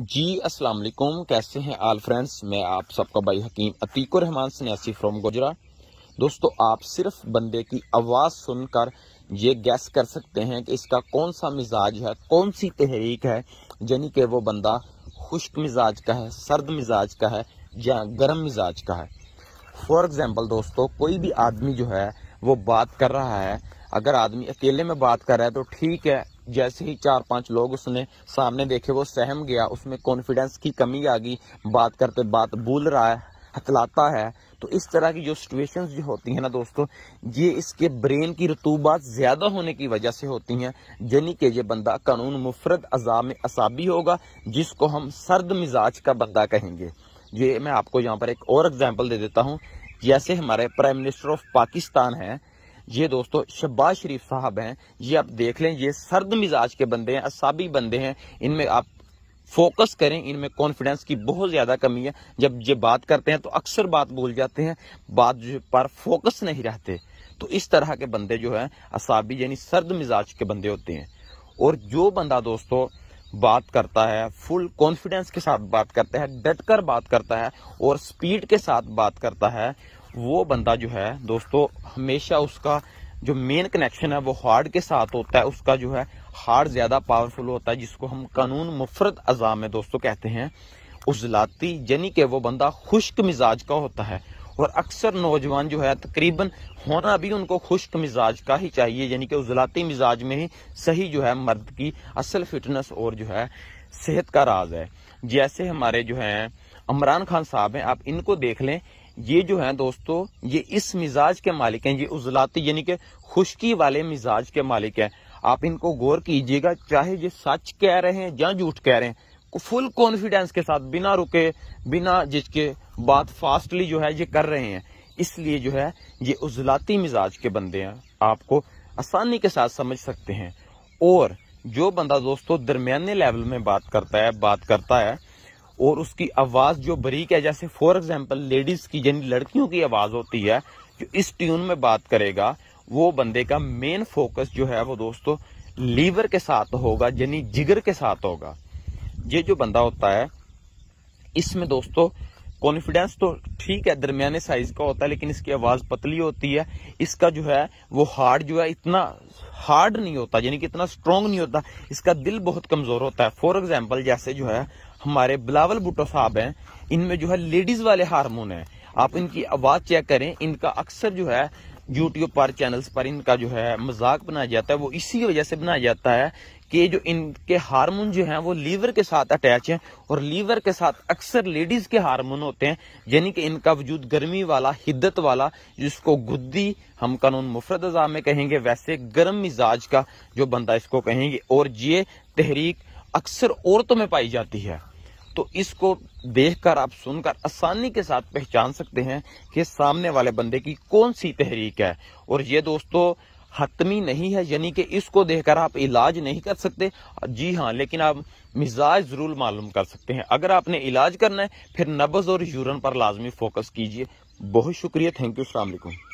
जी अस्सलाम वालेकुम कैसे हैं आल फ्रेंड्स मैं आप सबका भाई हकीम अतीको रहमान सन्यासी फ्रॉम गुजरा दोस्तों आप सिर्फ बंदे की आवाज़ सुनकर ये गैस कर सकते हैं कि इसका कौन सा मिजाज है कौन सी तहरीक है यानी कि वो बंदा खुश्क मिजाज का है सर्द मिजाज का है या गर्म मिजाज का है फॉर एग्ज़ाम्पल दोस्तों कोई भी आदमी जो है वो बात कर रहा है अगर आदमी अकेले में बात कर रहा है तो ठीक है जैसे ही चार पांच लोग उसने सामने देखे वो सहम गया उसमें कॉन्फिडेंस की कमी आ गई बात करते बात भूल रहा है हतलाता है तो इस तरह की जो सिचुएशन जो होती है ना दोस्तों ये इसके ब्रेन की रतूबात ज़्यादा होने की वजह से होती हैं यानी कि ये बंदा कानून मुफरत अज़ा में असाबी होगा जिसको हम सर्द मिजाज का बंदा कहेंगे ये मैं आपको यहाँ पर एक और एग्जाम्पल दे देता हूँ जैसे हमारे प्राइम मिनिस्टर ऑफ पाकिस्तान हैं ये दोस्तों शब्बाज शरीफ साहब हैं ये आप देख लें ये सर्द मिजाज के बंदे हैं असाबी बंदे हैं इनमें आप फोकस करें इनमें कॉन्फिडेंस की बहुत ज़्यादा कमी है जब ये बात करते हैं तो अक्सर बात भूल जाते हैं बात जो पर फोकस नहीं रहते तो इस तरह के बंदे जो हैं असाबी यानी सर्द मिजाज के बंदे होते हैं और जो बंदा दोस्तों बात करता है फुल कॉन्फिडेंस के साथ बात करता है डटकर बात करता है और स्पीड के साथ बात करता है वो बंदा जो है दोस्तों हमेशा उसका जो मेन कनेक्शन है वो हार्ड के साथ होता है उसका जो है हार्ड ज्यादा पावरफुल होता है जिसको हम कानून मुफरत अजाम है दोस्तों कहते हैं उजलाती यानी कि वो बंदा खुश्क मिजाज का होता है और अक्सर नौजवान जो है तकरीबन होना भी उनको खुश्क मिजाज का ही चाहिए यानी कि उजलाती मिजाज में ही सही जो है मर्द की असल फिटनेस और जो है सेहत का राज है जैसे हमारे जो है इमरान खान साहब हैं आप इनको देख लें ये जो है दोस्तों ये इस मिजाज के मालिक हैं ये उजलाते यानी कि खुश्की वाले मिजाज के मालिक हैं आप इनको गौर कीजिएगा चाहे ये सच कह रहे हैं या झूठ कह रहे हैं फुल कॉन्फिडेंस के साथ बिना रुके बिना जिसके बात फास्टली जो है ये कर रहे हैं इसलिए जो है ये उजलाती मिजाज के बंदे हैं आपको आसानी के साथ समझ सकते हैं और जो बंदा दोस्तों दरमियाने लेवल में बात करता है बात करता है और उसकी आवाज़ जो बरीक है जैसे फॉर एग्जांपल लेडीज़ की यानी लड़कियों की आवाज़ होती है जो इस ट्यून में बात करेगा वो बंदे का मेन फोकस जो है वो दोस्तों लीवर के साथ होगा यानी जिगर के साथ होगा ये जो बंदा होता है इसमें दोस्तों कॉन्फिडेंस तो ठीक है दरमियाने साइज का होता है लेकिन इसकी आवाज पतली होती है इसका जो है वो हार्ड जो है इतना हार्ड नहीं होता यानी कि इतना स्ट्रांग नहीं होता इसका दिल बहुत कमजोर होता है फॉर एग्जाम्पल जैसे जो है हमारे बिलावल भुट्टो साहब हैं इनमें जो है लेडीज वाले हारमोन है आप इनकी आवाज चेक करें इनका अक्सर जो है यूट्यूब पर चैनल्स पर इनका जो है मजाक बनाया जाता है वो इसी वजह से बनाया जाता है कि जो इनके हार्मोन जो हैं वो लीवर के साथ अटैच हैं और लीवर के साथ अक्सर लेडीज के हार्मोन होते हैं यानी कि इनका वजूद गर्मी वाला हिद्दत वाला जिसको गुद्दी हम कानून मुफरत अजा में कहेंगे वैसे गर्म मिजाज का जो बंदा इसको कहेंगे और ये तहरीक अक्सर औरतों में पाई जाती है तो इसको देखकर आप सुनकर आसानी के साथ पहचान सकते हैं कि सामने वाले बंदे की कौन सी तहरीक है और ये दोस्तों हतमी नहीं है यानी कि इसको देखकर आप इलाज नहीं कर सकते जी हाँ लेकिन आप मिजाज ज़रूर मालूम कर सकते हैं अगर आपने इलाज करना है फिर नब्ज़ और यूरन पर लाजमी फोकस कीजिए बहुत शुक्रिया थैंक यू अलैक्म